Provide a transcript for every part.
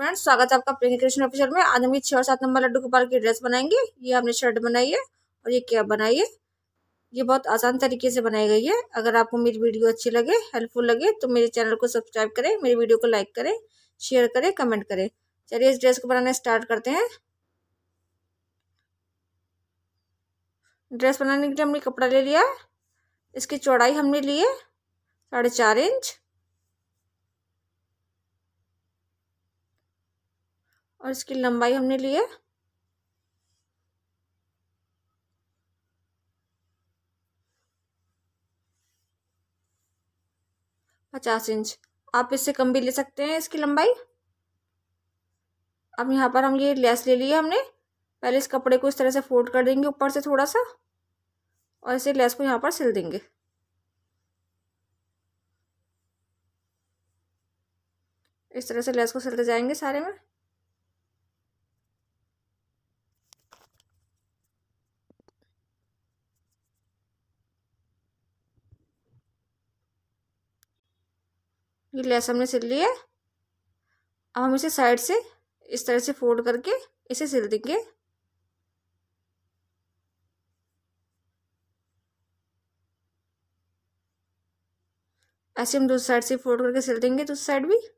friends स्वागत है आपका प्रियंका कृष्ण ऑफिसर में आज हम ये छः और सात नंबर लड्डू गोपाल की ड्रेस बनाएंगे ये हमने शर्ट बनाई है और ये कैप बनाई है ये बहुत आसान तरीके से बनाई गई है अगर आपको मेरी वीडियो अच्छी लगे हेल्पफुल लगे तो मेरे चैनल को सब्सक्राइब करें मेरी वीडियो को लाइक करें शेयर करें कमेंट करें चलिए इस ड्रेस को बनाना स्टार्ट करते हैं ड्रेस बनाने के लिए हमने कपड़ा ले लिया इसकी चौड़ाई हमने ली है साढ़े चार इंच और इसकी लंबाई हमने ली है पचास इंच आप इससे कम भी ले सकते हैं इसकी लंबाई अब यहाँ पर हम ये लेस ले लिए हमने पहले इस कपड़े को इस तरह से फोल्ड कर देंगे ऊपर से थोड़ा सा और इसे लेस को यहाँ पर सिल देंगे इस तरह से लेस को सिलते जाएंगे सारे में ये लेस हमने सिल लिया अब हम इसे साइड से इस तरह से फोल्ड करके इसे सिल देंगे ऐसे हम दूसरी साइड से फोल्ड करके सिल देंगे दूसरी साइड भी ये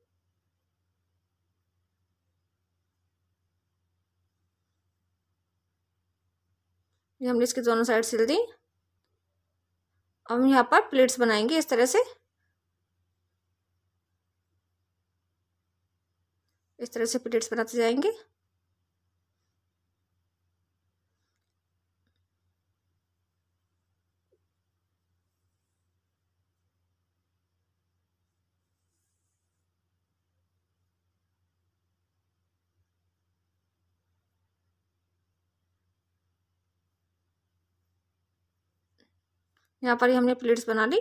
हमने इसके दोनों साइड सिल दी अब हम यहाँ पर प्लेट्स बनाएंगे इस तरह से इस तरह से प्लेट्स बनाते जाएंगे यहाँ पर ही हमने प्लेट्स बना ली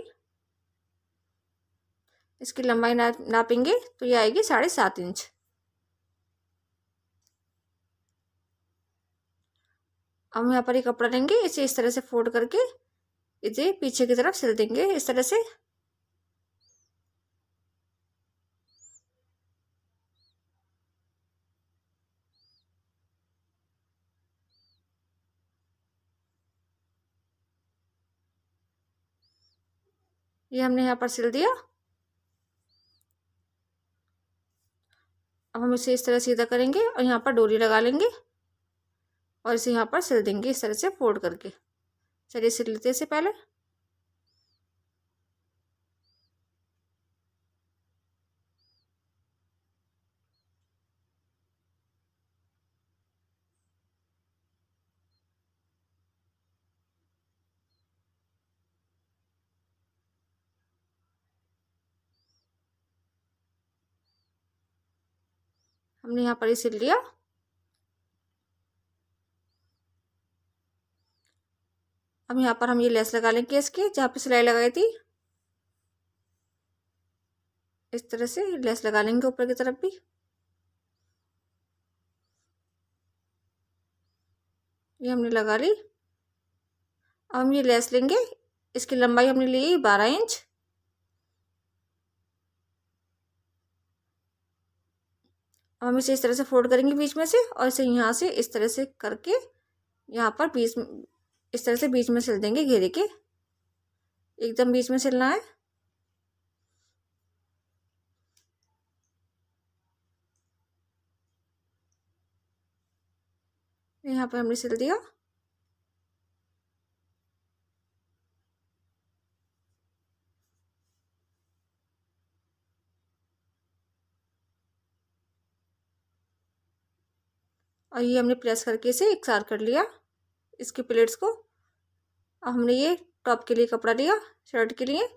इसकी लंबाई ना नापेंगे तो ये आएगी साढ़े सात इंच हम यहाँ पर ये कपड़ा लेंगे इसे इस तरह से फोल्ड करके इसे पीछे की तरफ सिल देंगे इस तरह से ये हमने यहाँ पर सिल दिया अब हम इसे इस तरह सीधा करेंगे और यहाँ पर डोरी लगा लेंगे और इसे यहाँ पर सिल देंगे इस तरह से फोल्ड करके चलिए सिल लेते इसे पहले हमने यहाँ पर सिल लिया अब यहाँ पर हम ये लेस लगा लेंगे इसके जहाँ पे सिलाई लगाई थी इस तरह से लेस लगा लेंगे ऊपर की तरफ भी ये हमने लगा ली अब हम ये लेस लेंगे इसकी लंबाई हमने ली बारह इंच अब हम इसे इस तरह से फोल्ड करेंगे बीच में से और इसे यहाँ से इस तरह से करके यहाँ पर बीच इस तरह से बीच में सिल देंगे घेरे के एकदम बीच में सिलना है यहाँ पर हमने सिल दिया और ये हमने प्रेस करके इसे एक सार कर लिया इसकी प्लेट्स को अब हमने ये टॉप के लिए कपड़ा लिया शर्ट के लिए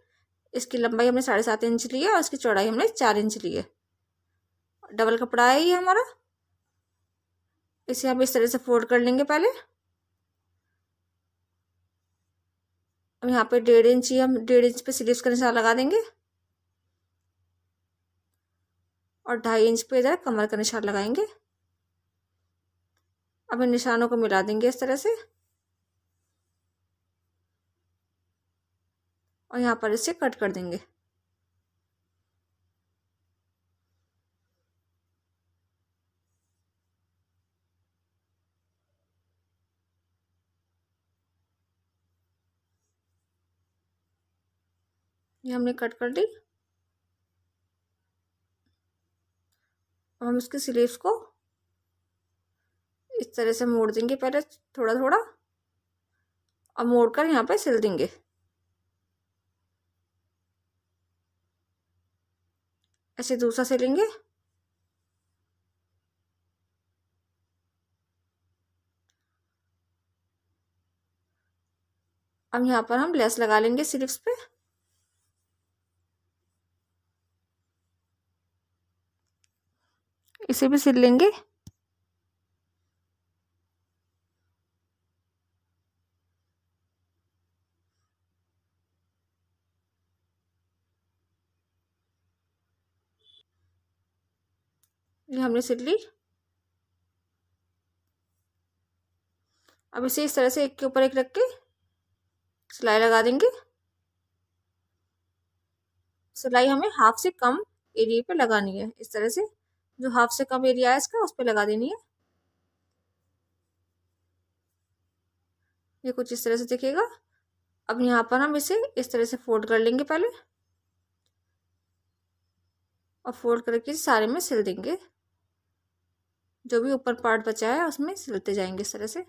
इसकी लंबाई हमने साढ़े सात इंच ली है और इसकी चौड़ाई हमने चार इंच ली है डबल कपड़ा है ये हमारा इसे हम इस तरह से फोल्ड कर लेंगे पहले अब यहाँ पे डेढ़ इंच ही हम डेढ़ इंच पे स्लीव का निशान लगा देंगे और ढाई इंच पे इधर कमर का निशान लगाएंगे अब इन निशानों को मिला देंगे इस तरह से और यहाँ पर इसे कट कर देंगे ये हमने कट कर दी अब हम इसके स्लीव्स को इस तरह से मोड़ देंगे पहले थोड़ा थोड़ा और मोड़ कर यहाँ पर सिल देंगे ऐसे दूसरा सिलेंगे अब यहाँ पर हम लेस लगा लेंगे स्लीव्स पे इसे भी सिल लेंगे ये हमने सिल ली अब इसे इस तरह से एक के ऊपर एक रख के सिलाई लगा देंगे सिलाई हमें हाफ से कम एरिया पे लगानी है इस तरह से जो हाफ से कम एरिया है इसका उस पर लगा देनी है ये कुछ इस तरह से दिखेगा अब यहाँ पर हम इसे इस तरह से फोल्ड कर लेंगे पहले और फोल्ड करके सारे में सिल देंगे जो भी ऊपर पार्ट बचा है उसमें सिलते जाएंगे इस तरह से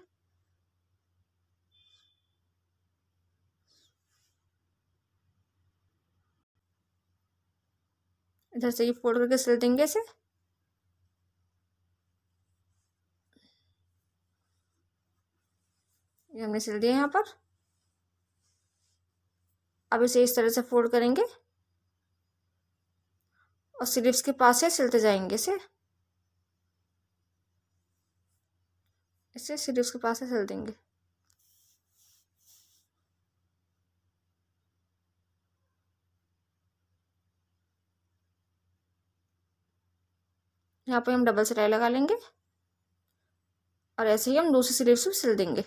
इधर से ये फोल्ड करके सिल देंगे इसे ये हमने सिल दिया यहाँ पर अब इसे इस तरह से फोल्ड करेंगे और स्लीव्स के पास से सिलते जाएंगे इसे इसे सीधे उसके पास से सिल देंगे यहाँ पे हम डबल सिलाई लगा लेंगे और ऐसे ही हम दूसरी सिलीव से सिल देंगे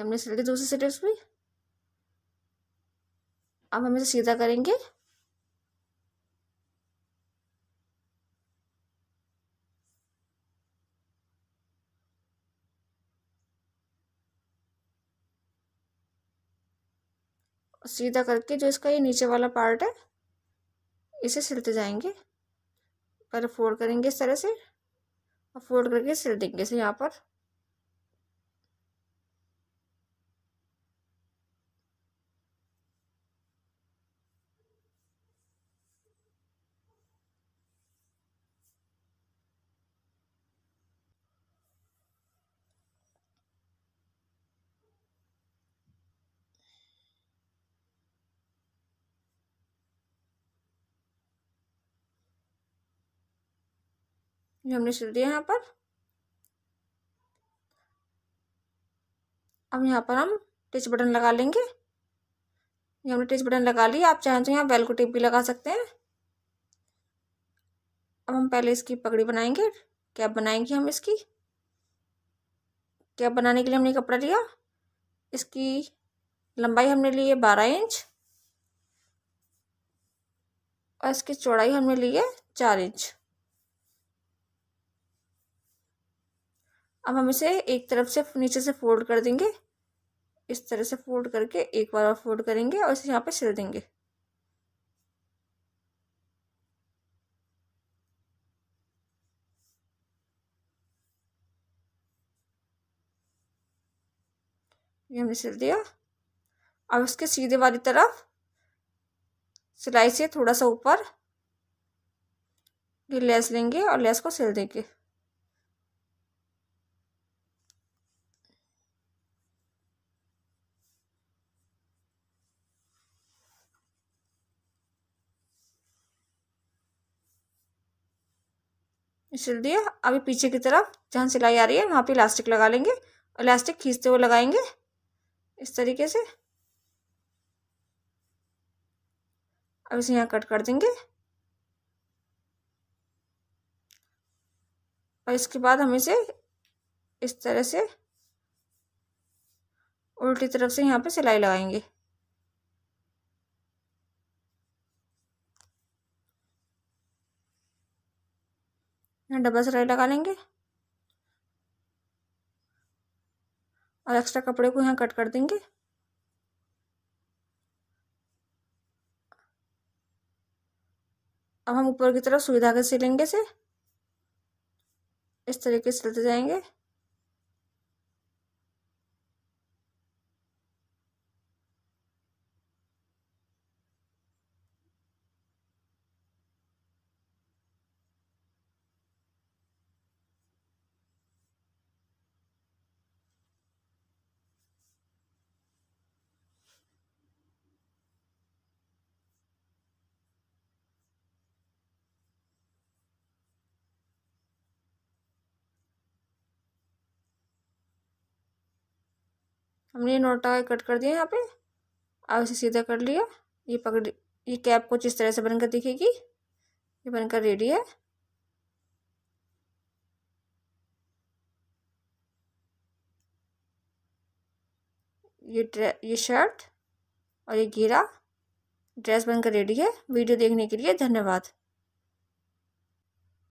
हमने सिल दी दूसरी स्लीव्स भी अब हम इसे सीधा करेंगे सीधा करके जो इसका ये नीचे वाला पार्ट है इसे सिलते जाएंगे पहले फोल्ड करेंगे इस तरह से और फोल्ड करके सिल देंगे इसे यहाँ पर ये हमने सिल दिया यहाँ पर अब यहाँ पर हम टिच बटन लगा लेंगे ये हमने टिच बटन लगा लिया आप चाहें तो यहाँ बेल को टिप भी लगा सकते हैं अब हम पहले इसकी पगड़ी बनाएंगे कैप बनाएंगे हम इसकी कैप बनाने के लिए हमने कपड़ा लिया इसकी लंबाई हमने ली है बारह इंच और इसकी चौड़ाई हमने ली है चार इंच अब हम इसे एक तरफ से नीचे से फोल्ड कर देंगे इस तरह से फोल्ड करके एक बार और फोल्ड करेंगे और इसे यहाँ पे सिल देंगे ये हमने सिल दिया अब इसके सीधे वाली तरफ सिलाई से थोड़ा सा ऊपर ये लेस लेंगे और लेस को सिल देंगे दिया अभी पीछे की तरफ जहाँ सिलाई आ रही है वहाँ पे इलास्टिक लगा लेंगे और इलास्टिक खींचते हुए लगाएंगे इस तरीके से अब इसे यहाँ कट कर देंगे और इसके बाद हम इसे इस तरह से उल्टी तरफ से यहाँ पे सिलाई लगाएंगे इसमें डबल सिलाई लगा लेंगे और एक्स्ट्रा कपड़े को यहाँ कट कर देंगे अब हम ऊपर की तरफ सुविधा के सिलेंगे से इस तरीके से सिलते जाएंगे हमने ये नोटा कट कर दिया यहाँ पे अब इसे सीधा कर लिया ये पकड़ ये कैप कुछ इस तरह से बनकर दिखेगी ये बनकर रेडी है ये ये शर्ट और ये घेरा ड्रेस बनकर रेडी है वीडियो देखने के लिए धन्यवाद